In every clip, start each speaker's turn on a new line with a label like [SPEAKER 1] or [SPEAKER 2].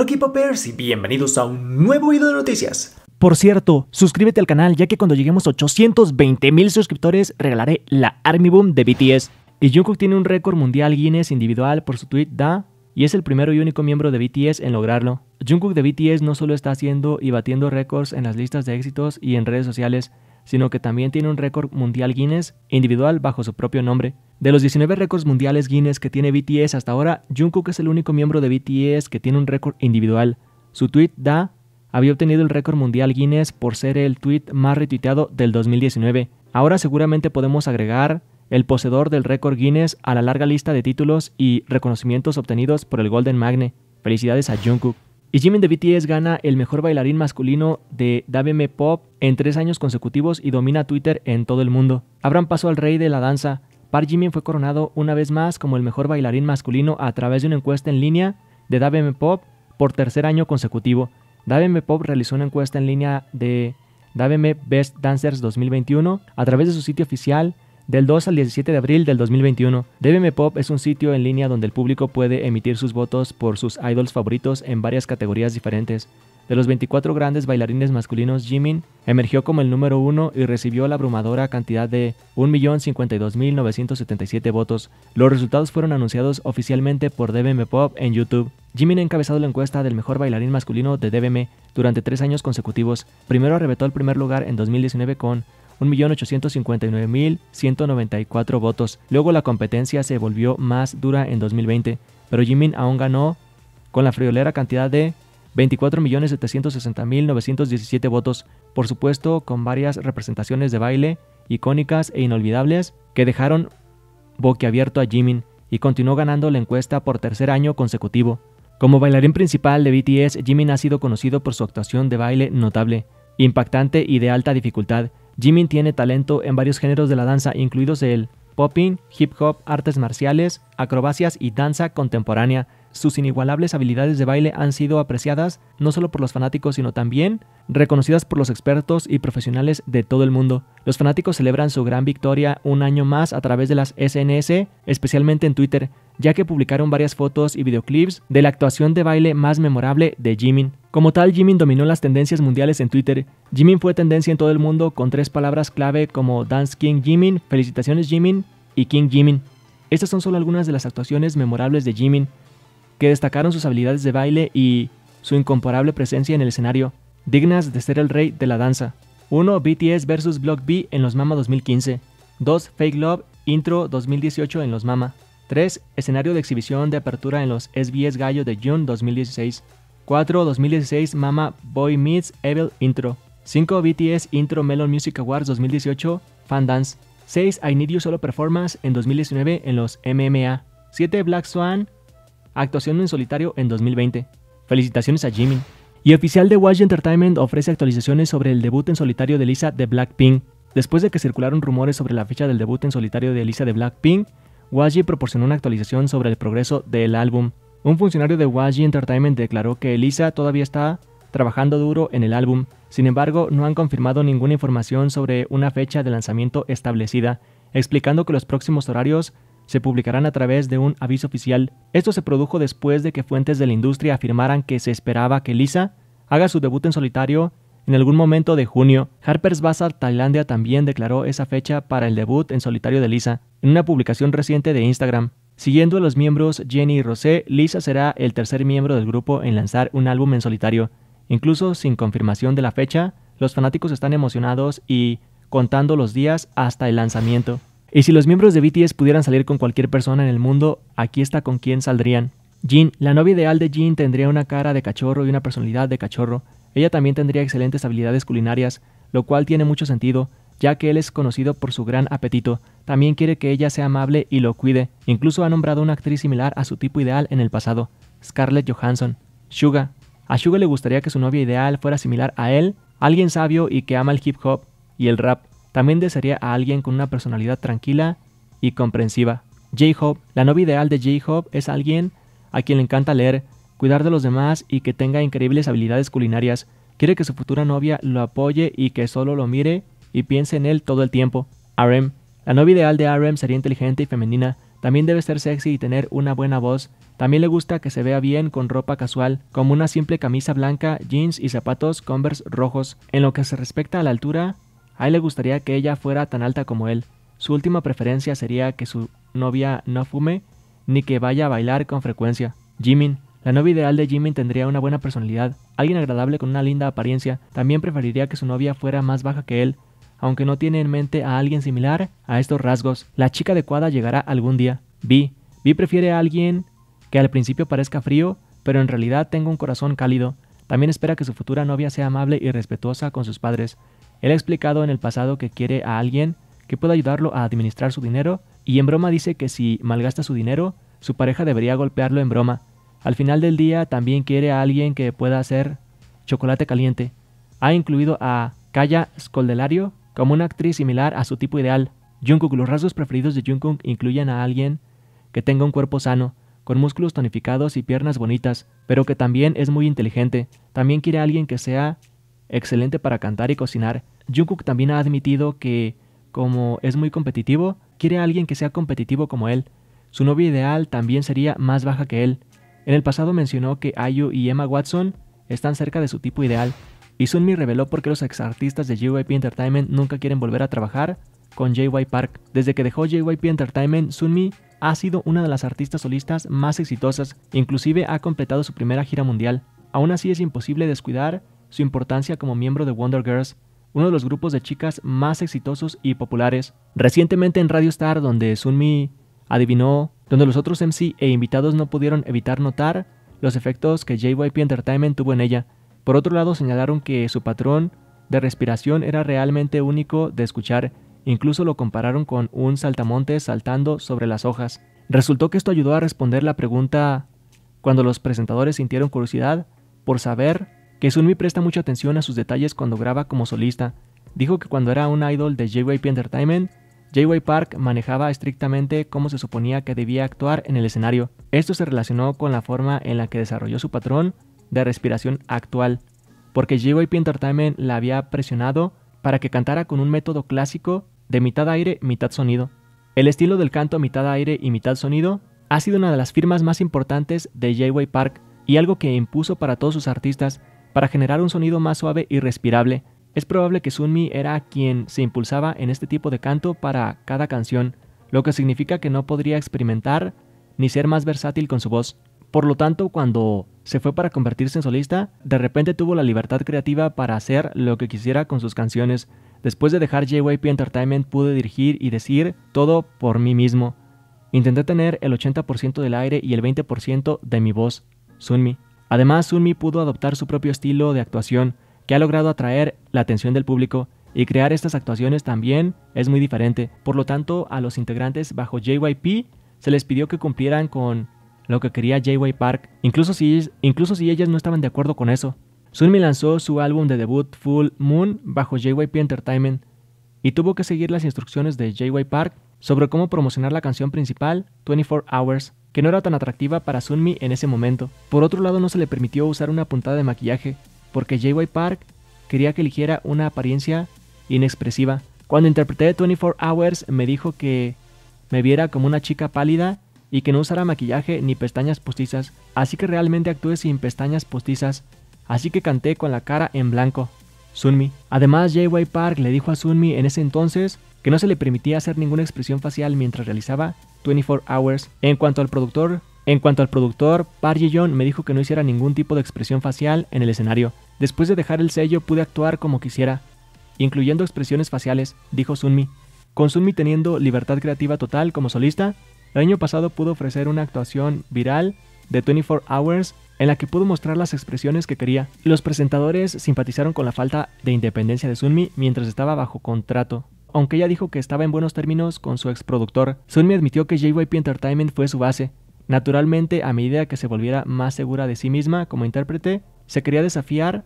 [SPEAKER 1] Hola k y bienvenidos a un nuevo video de noticias. Por cierto, suscríbete al canal ya que cuando lleguemos a 820 mil suscriptores regalaré la Army Boom de BTS. Y Jungkook tiene un récord mundial Guinness individual por su tweet da y es el primero y único miembro de BTS en lograrlo. Jungkook de BTS no solo está haciendo y batiendo récords en las listas de éxitos y en redes sociales, sino que también tiene un récord mundial Guinness individual bajo su propio nombre. De los 19 récords mundiales Guinness que tiene BTS hasta ahora, Jungkook es el único miembro de BTS que tiene un récord individual. Su tweet da había obtenido el récord mundial Guinness por ser el tweet más retuiteado del 2019. Ahora seguramente podemos agregar el poseedor del récord Guinness a la larga lista de títulos y reconocimientos obtenidos por el Golden Magne. Felicidades a Jungkook. Y Jimin de BTS gana el mejor bailarín masculino de WM Pop en tres años consecutivos y domina Twitter en todo el mundo. Abran paso al rey de la danza. Park Jimin fue coronado una vez más como el mejor bailarín masculino a través de una encuesta en línea de WM Pop por tercer año consecutivo. WM Pop realizó una encuesta en línea de WM Best Dancers 2021 a través de su sitio oficial del 2 al 17 de abril del 2021, DBM Pop es un sitio en línea donde el público puede emitir sus votos por sus idols favoritos en varias categorías diferentes. De los 24 grandes bailarines masculinos, Jimin emergió como el número uno y recibió la abrumadora cantidad de 1.052.977 votos. Los resultados fueron anunciados oficialmente por DBM Pop en YouTube. Jimin ha encabezado la encuesta del mejor bailarín masculino de DBM durante tres años consecutivos. Primero arrebató el primer lugar en 2019 con 1.859.194 votos. Luego la competencia se volvió más dura en 2020, pero Jimin aún ganó con la friolera cantidad de 24.760.917 votos, por supuesto con varias representaciones de baile icónicas e inolvidables que dejaron boquiabierto a Jimin y continuó ganando la encuesta por tercer año consecutivo. Como bailarín principal de BTS, Jimin ha sido conocido por su actuación de baile notable, impactante y de alta dificultad, Jimin tiene talento en varios géneros de la danza, incluidos el popping, hip hop, artes marciales, acrobacias y danza contemporánea sus inigualables habilidades de baile han sido apreciadas no solo por los fanáticos, sino también reconocidas por los expertos y profesionales de todo el mundo. Los fanáticos celebran su gran victoria un año más a través de las SNS, especialmente en Twitter, ya que publicaron varias fotos y videoclips de la actuación de baile más memorable de Jimin. Como tal, Jimin dominó las tendencias mundiales en Twitter. Jimin fue tendencia en todo el mundo con tres palabras clave como Dance King Jimin, Felicitaciones Jimin y King Jimin. Estas son solo algunas de las actuaciones memorables de Jimin que destacaron sus habilidades de baile y su incomparable presencia en el escenario, dignas de ser el rey de la danza. 1. BTS vs Block B en los Mama 2015. 2. Fake Love Intro 2018 en los Mama. 3. Escenario de exhibición de apertura en los SBS Gallo de June 2016. 4. 2016 Mama Boy Meets Evil Intro. 5. BTS Intro Melon Music Awards 2018 Fan Dance. 6. I Need You Solo Performance en 2019 en los MMA. 7. Black Swan actuación en solitario en 2020. Felicitaciones a Jimin. Y oficial de Watch Entertainment ofrece actualizaciones sobre el debut en solitario de Lisa de Blackpink. Después de que circularon rumores sobre la fecha del debut en solitario de Lisa de Blackpink, YG proporcionó una actualización sobre el progreso del álbum. Un funcionario de YG Entertainment declaró que Elisa todavía está trabajando duro en el álbum, sin embargo no han confirmado ninguna información sobre una fecha de lanzamiento establecida, explicando que los próximos horarios se publicarán a través de un aviso oficial. Esto se produjo después de que fuentes de la industria afirmaran que se esperaba que Lisa haga su debut en solitario en algún momento de junio. Harper's Bazaar Tailandia también declaró esa fecha para el debut en solitario de Lisa en una publicación reciente de Instagram. Siguiendo a los miembros Jenny y Rosé, Lisa será el tercer miembro del grupo en lanzar un álbum en solitario. Incluso sin confirmación de la fecha, los fanáticos están emocionados y contando los días hasta el lanzamiento. Y si los miembros de BTS pudieran salir con cualquier persona en el mundo, aquí está con quién saldrían. Jin, la novia ideal de Jin tendría una cara de cachorro y una personalidad de cachorro. Ella también tendría excelentes habilidades culinarias, lo cual tiene mucho sentido, ya que él es conocido por su gran apetito. También quiere que ella sea amable y lo cuide. Incluso ha nombrado una actriz similar a su tipo ideal en el pasado, Scarlett Johansson. Suga. A Suga le gustaría que su novia ideal fuera similar a él, alguien sabio y que ama el hip hop y el rap. También desearía a alguien con una personalidad tranquila y comprensiva. J-Hope, la novia ideal de J-Hope es alguien a quien le encanta leer, cuidar de los demás y que tenga increíbles habilidades culinarias. Quiere que su futura novia lo apoye y que solo lo mire y piense en él todo el tiempo. Arem. la novia ideal de Arem sería inteligente y femenina. También debe ser sexy y tener una buena voz. También le gusta que se vea bien con ropa casual, como una simple camisa blanca, jeans y zapatos Converse rojos. En lo que se respecta a la altura, a él le gustaría que ella fuera tan alta como él. Su última preferencia sería que su novia no fume ni que vaya a bailar con frecuencia. Jimin. La novia ideal de Jimin tendría una buena personalidad, alguien agradable con una linda apariencia. También preferiría que su novia fuera más baja que él, aunque no tiene en mente a alguien similar a estos rasgos. La chica adecuada llegará algún día. B. Vi prefiere a alguien que al principio parezca frío, pero en realidad tenga un corazón cálido. También espera que su futura novia sea amable y respetuosa con sus padres. Él ha explicado en el pasado que quiere a alguien que pueda ayudarlo a administrar su dinero y en broma dice que si malgasta su dinero, su pareja debería golpearlo en broma. Al final del día también quiere a alguien que pueda hacer chocolate caliente. Ha incluido a Kaya Scoldelario como una actriz similar a su tipo ideal. Jungkook, los rasgos preferidos de Jungkook incluyen a alguien que tenga un cuerpo sano, con músculos tonificados y piernas bonitas, pero que también es muy inteligente. También quiere a alguien que sea excelente para cantar y cocinar, Jungkook también ha admitido que, como es muy competitivo, quiere a alguien que sea competitivo como él. Su novia ideal también sería más baja que él. En el pasado mencionó que Ayu y Emma Watson están cerca de su tipo ideal, y Sunmi reveló por qué los exartistas de JYP Entertainment nunca quieren volver a trabajar con JY Park. Desde que dejó JYP Entertainment, Sunmi ha sido una de las artistas solistas más exitosas, inclusive ha completado su primera gira mundial. Aún así es imposible descuidar su importancia como miembro de Wonder Girls, uno de los grupos de chicas más exitosos y populares. Recientemente en Radio Star, donde Sunmi adivinó, donde los otros MC e invitados no pudieron evitar notar los efectos que JYP Entertainment tuvo en ella. Por otro lado, señalaron que su patrón de respiración era realmente único de escuchar, incluso lo compararon con un saltamonte saltando sobre las hojas. Resultó que esto ayudó a responder la pregunta cuando los presentadores sintieron curiosidad por saber que Sunmi presta mucha atención a sus detalles cuando graba como solista. Dijo que cuando era un idol de JYP Entertainment, JY Park manejaba estrictamente cómo se suponía que debía actuar en el escenario. Esto se relacionó con la forma en la que desarrolló su patrón de respiración actual, porque JYP Entertainment la había presionado para que cantara con un método clásico de mitad aire, mitad sonido. El estilo del canto mitad aire y mitad sonido ha sido una de las firmas más importantes de JY Park y algo que impuso para todos sus artistas, para generar un sonido más suave y respirable, es probable que Sunmi era quien se impulsaba en este tipo de canto para cada canción, lo que significa que no podría experimentar ni ser más versátil con su voz. Por lo tanto, cuando se fue para convertirse en solista, de repente tuvo la libertad creativa para hacer lo que quisiera con sus canciones. Después de dejar JYP Entertainment pude dirigir y decir todo por mí mismo. Intenté tener el 80% del aire y el 20% de mi voz, Sunmi. Además, Sunmi pudo adoptar su propio estilo de actuación que ha logrado atraer la atención del público y crear estas actuaciones también es muy diferente. Por lo tanto, a los integrantes bajo JYP se les pidió que cumplieran con lo que quería JY Park, incluso si, incluso si ellas no estaban de acuerdo con eso. Sunmi lanzó su álbum de debut Full Moon bajo JYP Entertainment y tuvo que seguir las instrucciones de JY Park sobre cómo promocionar la canción principal 24 Hours que no era tan atractiva para Sunmi en ese momento. Por otro lado, no se le permitió usar una puntada de maquillaje, porque JY Park quería que eligiera una apariencia inexpresiva. Cuando interpreté 24 Hours me dijo que me viera como una chica pálida y que no usara maquillaje ni pestañas postizas, así que realmente actué sin pestañas postizas, así que canté con la cara en blanco. Sunmi. Además, JY Park le dijo a Sunmi en ese entonces que no se le permitía hacer ninguna expresión facial mientras realizaba 24 Hours. En cuanto al productor, en cuanto al productor, Park ji me dijo que no hiciera ningún tipo de expresión facial en el escenario. Después de dejar el sello pude actuar como quisiera, incluyendo expresiones faciales, dijo Sunmi. Con Sunmi teniendo libertad creativa total como solista, el año pasado pudo ofrecer una actuación viral de 24 Hours en la que pudo mostrar las expresiones que quería. Los presentadores simpatizaron con la falta de independencia de Sunmi mientras estaba bajo contrato. Aunque ella dijo que estaba en buenos términos con su exproductor, Sunmi admitió que JYP Entertainment fue su base. Naturalmente, a medida que se volviera más segura de sí misma como intérprete, se quería desafiar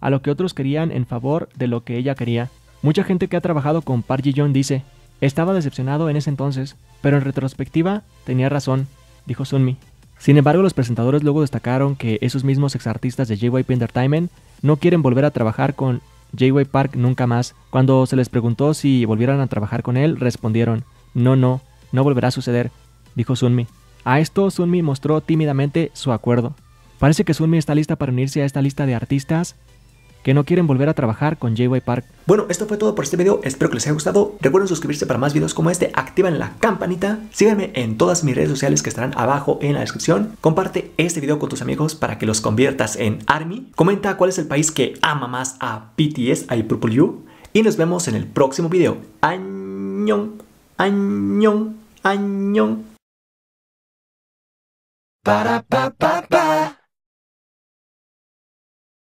[SPEAKER 1] a lo que otros querían en favor de lo que ella quería. Mucha gente que ha trabajado con Park ji dice, estaba decepcionado en ese entonces, pero en retrospectiva tenía razón, dijo Sunmi. Sin embargo, los presentadores luego destacaron que esos mismos ex artistas de JYP Entertainment no quieren volver a trabajar con J.Y. Park nunca más. Cuando se les preguntó si volvieran a trabajar con él, respondieron, no, no, no volverá a suceder, dijo Sunmi. A esto Sunmi mostró tímidamente su acuerdo. Parece que Sunmi está lista para unirse a esta lista de artistas que no quieren volver a trabajar con JY Park. Bueno, esto fue todo por este video, espero que les haya gustado. Recuerden suscribirse para más videos como este, activan la campanita, síganme en todas mis redes sociales que estarán abajo en la descripción. Comparte este video con tus amigos para que los conviertas en ARMY. Comenta cuál es el país que ama más a BTS, a Purple You. Y nos vemos en el próximo video. Añón, añón, añón. para da ba